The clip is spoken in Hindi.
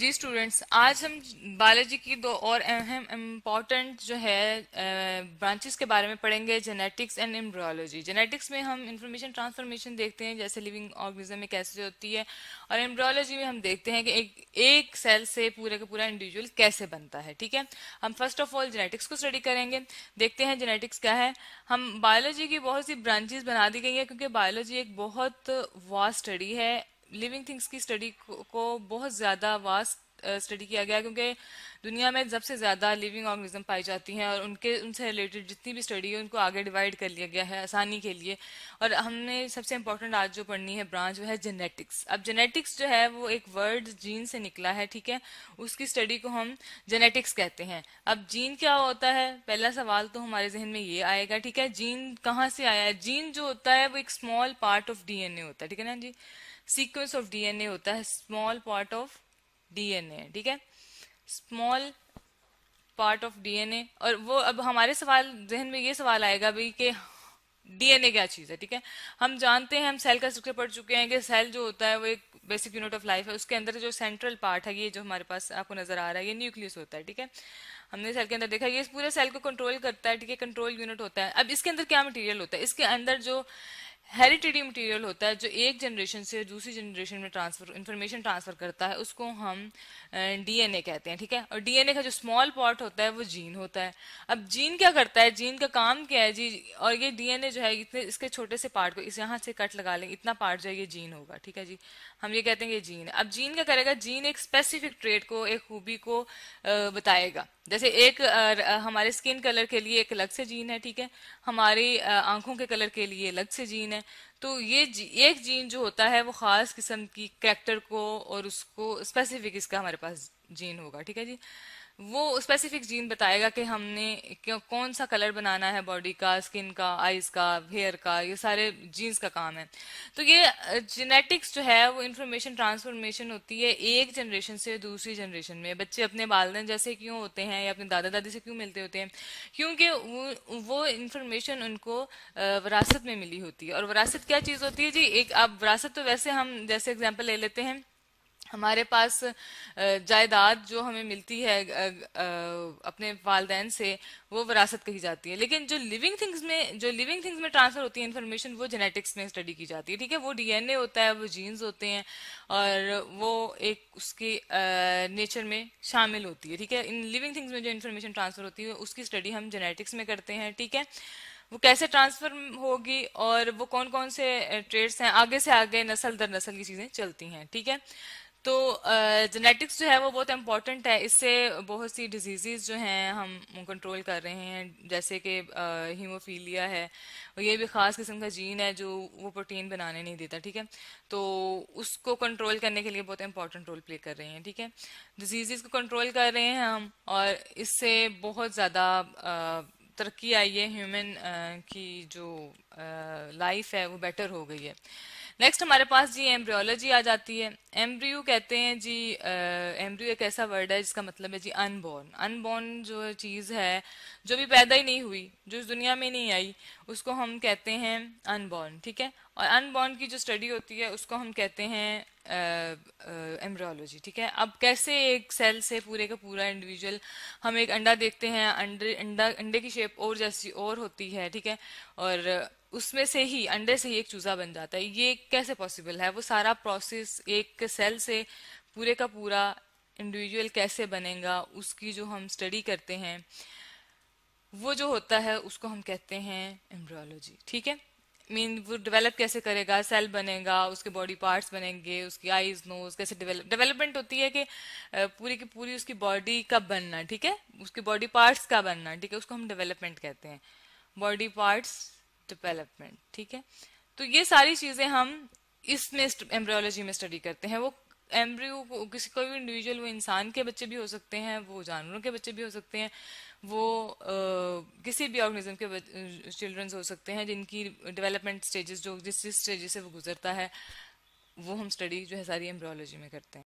जी स्टूडेंट्स आज हम बायोलॉजी की दो और अहम इम्पॉर्टेंट जो है ब्रांचेस के बारे में पढ़ेंगे जेनेटिक्स एंड एम्ब्रियोलॉजी जेनेटिक्स में हम इंफॉर्मेशन ट्रांसफॉर्मेशन देखते हैं जैसे लिविंग ऑर्गेनिज्म में कैसे होती है और एम्ब्रियोलॉजी में हम देखते हैं कि एक एक सेल से पूरे का पूरा इंडिविजुअल कैसे बनता है ठीक है हम फर्स्ट ऑफ ऑल जेनेटिक्स को स्टडी करेंगे देखते हैं जेनेटिक्स क्या है हम बायोलॉजी की बहुत सी ब्रांचेज बना दी गई है क्योंकि बायोलॉजी एक बहुत वास्ट स्टडी है लिविंग थिंग्स की स्टडी को, को बहुत ज़्यादा वास्ट स्टडी uh, किया गया क्योंकि दुनिया में सबसे ज़्यादा लिविंग ऑर्गेनिज्म पाई जाती हैं और उनके उनसे रिलेटेड जितनी भी स्टडी है उनको आगे डिवाइड कर लिया गया है आसानी के लिए और हमने सबसे इम्पोर्टेंट आज जो पढ़नी है ब्रांच वो है जेनेटिक्स अब जेनेटिक्स जो है वो एक वर्ड जीन से निकला है ठीक है उसकी स्टडी को हम जेनेटिक्स कहते हैं अब जीन क्या होता है पहला सवाल तो हमारे जहन में ये आएगा ठीक है जीन कहाँ से आया है जीन जो होता है वो एक स्मॉल पार्ट ऑफ डीएनए होता है ठीक है ना जी सीक्वेंस ऑफ डीएनए होता है स्मॉल पार्ट ऑफ डीएनए ठीक है स्मॉल पार्ट ऑफ डीएनए और वो अब हमारे सवाल जहन में ये सवाल आएगा भाई कि डीएनए क्या चीज है ठीक है हम जानते हैं हम सेल का स्ट्रक्चर पढ़ चुके हैं कि सेल जो होता है वो एक बेसिक यूनिट ऑफ लाइफ है उसके अंदर जो सेंट्रल पार्ट है ये जो हमारे पास आपको नजर आ रहा है ये न्यूक्लियस होता है ठीक है हमने सेल के अंदर देखा ये इस पूरे सेल को कंट्रोल करता है ठीक है कंट्रोल यूनिट होता है अब इसके अंदर क्या मटेरियल होता है इसके अंदर जो हेरिटेडी मटेरियल होता है जो एक जनरेशन से दूसरी जनरेशन में ट्रांसफर इन्फॉर्मेशन ट्रांसफर करता है उसको हम डीएनए कहते हैं ठीक है और डीएनए का जो स्मॉल पार्ट होता है वो जीन होता है अब जीन क्या करता है जीन का काम क्या है जी और ये डीएनए जो है इतने इसके छोटे से पार्ट को इस यहाँ से कट लगा लेंगे इतना पार्ट जो है ये जीन होगा ठीक है जी हम ये कहते हैं ये जीन अब जीन क्या करेगा जीन एक स्पेसिफिक ट्रेड को एक खूबी को बताएगा जैसे एक हमारे स्किन कलर के लिए एक अलग से जीन है ठीक है हमारी आंखों के कलर के लिए अलग से जीन है तो ये जी, एक जीन जो होता है वो खास किस्म की करेक्टर को और उसको स्पेसिफिक इसका हमारे पास जीन होगा ठीक है जी वो स्पेसिफिक जीन बताएगा कि हमने क्यों कौन सा कलर बनाना है बॉडी का स्किन का आईज का हेयर का ये सारे जीन्स का काम है तो ये जेनेटिक्स जो है वो इन्फॉर्मेशन ट्रांसफॉर्मेशन होती है एक जनरेशन से दूसरी जनरेशन में बच्चे अपने बालदन जैसे क्यों होते हैं या अपने दादा दादी से क्यों मिलते होते हैं क्योंकि वो वो इन्फॉर्मेशन उनको वरासत में मिली होती है और वरासत क्या चीज़ होती है जी एक आप वरासत तो वैसे हम जैसे एग्जाम्पल ले लेते हैं हमारे पास जायदाद जो हमें मिलती है अपने वालदेन से वो विरासत कही जाती है लेकिन जो लिविंग थिंग्स में जो लिविंग थिंग्स में ट्रांसफर होती है इन्फॉर्मेशन वो जेनेटिक्स में स्टडी की जाती है ठीक है वो डीएनए होता है वो जीन्स होते हैं और वो एक उसकी नेचर में शामिल होती है ठीक है इन लिविंग थिंग्स में जो इन्फॉर्मेशन ट्रांसफर होती है उसकी स्टडी हम जेनेटिक्स में करते हैं ठीक है वो कैसे ट्रांसफर होगी और वो कौन कौन से ट्रेड्स हैं आगे से आगे नस्ल दर नस्ल की चीजें चलती हैं ठीक है तो जेनेटिक्स uh, जो है वो बहुत इम्पॉर्टेंट है इससे बहुत सी डिजीज़ जो हैं हम कंट्रोल कर रहे हैं जैसे कि हीमोफीलिया uh, है और ये भी ख़ास किस्म का जीन है जो वो प्रोटीन बनाने नहीं देता ठीक है तो उसको कंट्रोल करने के लिए बहुत इंपॉर्टेंट रोल प्ले कर रहे हैं ठीक है डिजीज़ को कंट्रोल कर रहे हैं हम और इससे बहुत ज़्यादा uh, तरक्की आई है ह्यूमन की जो लाइफ है वो बेटर हो गई है नेक्स्ट हमारे पास जी एम्ब्रियोलॉजी आ जाती है एम्ब्रियो कहते हैं जी एम्ब्रियो एक ऐसा वर्ड है जिसका मतलब है जी अनबॉर्न अनबॉर्न जो चीज़ है जो भी पैदा ही नहीं हुई जो इस दुनिया में नहीं आई उसको हम कहते हैं अनबॉर्न ठीक है और अनबॉर्न की जो स्टडी होती है उसको हम कहते हैं एम्ब्रियोलॉजी ठीक है अब कैसे एक सेल से पूरे का पूरा इंडिविजुअल हम एक अंडा देखते हैं अंडे अंडा अंडे की शेप और जैसी और होती है ठीक है और उसमें से ही अंडे से ही एक चूजा बन जाता है ये कैसे पॉसिबल है वो सारा प्रोसेस एक सेल से पूरे का पूरा इंडिविजुअल कैसे बनेगा उसकी जो हम स्टडी करते हैं वो जो होता है उसको हम कहते हैं एम्ब्रियोलॉजी ठीक है मीन वो डेवलप कैसे करेगा सेल बनेगा उसके बॉडी पार्ट्स बनेंगे उसकी आईज नोज कैसे डेवलप डेवलपमेंट होती है कि पूरी की पूरी उसकी बॉडी का बनना ठीक है उसके बॉडी पार्ट्स का बनना ठीक है उसको हम डेवलपमेंट कहते हैं बॉडी पार्ट्स डेवलपमेंट ठीक है तो ये सारी चीज़ें हम इसमें एम्ब्रियोलॉजी में स्टडी करते हैं वो एम्ब्रियो किसी कोई भी इंडिविजुअल वो इंसान के बच्चे भी हो सकते हैं वो जानवरों के बच्चे भी हो सकते हैं वो आ, किसी भी ऑर्गेनिज्म के चिल्ड्रंस हो सकते हैं जिनकी डेवलपमेंट स्टेजेस जो जिस जिस स्टेज से वो गुजरता है वो हम स्टडी जो है सारी एम्ब्रियोलॉजी में करते हैं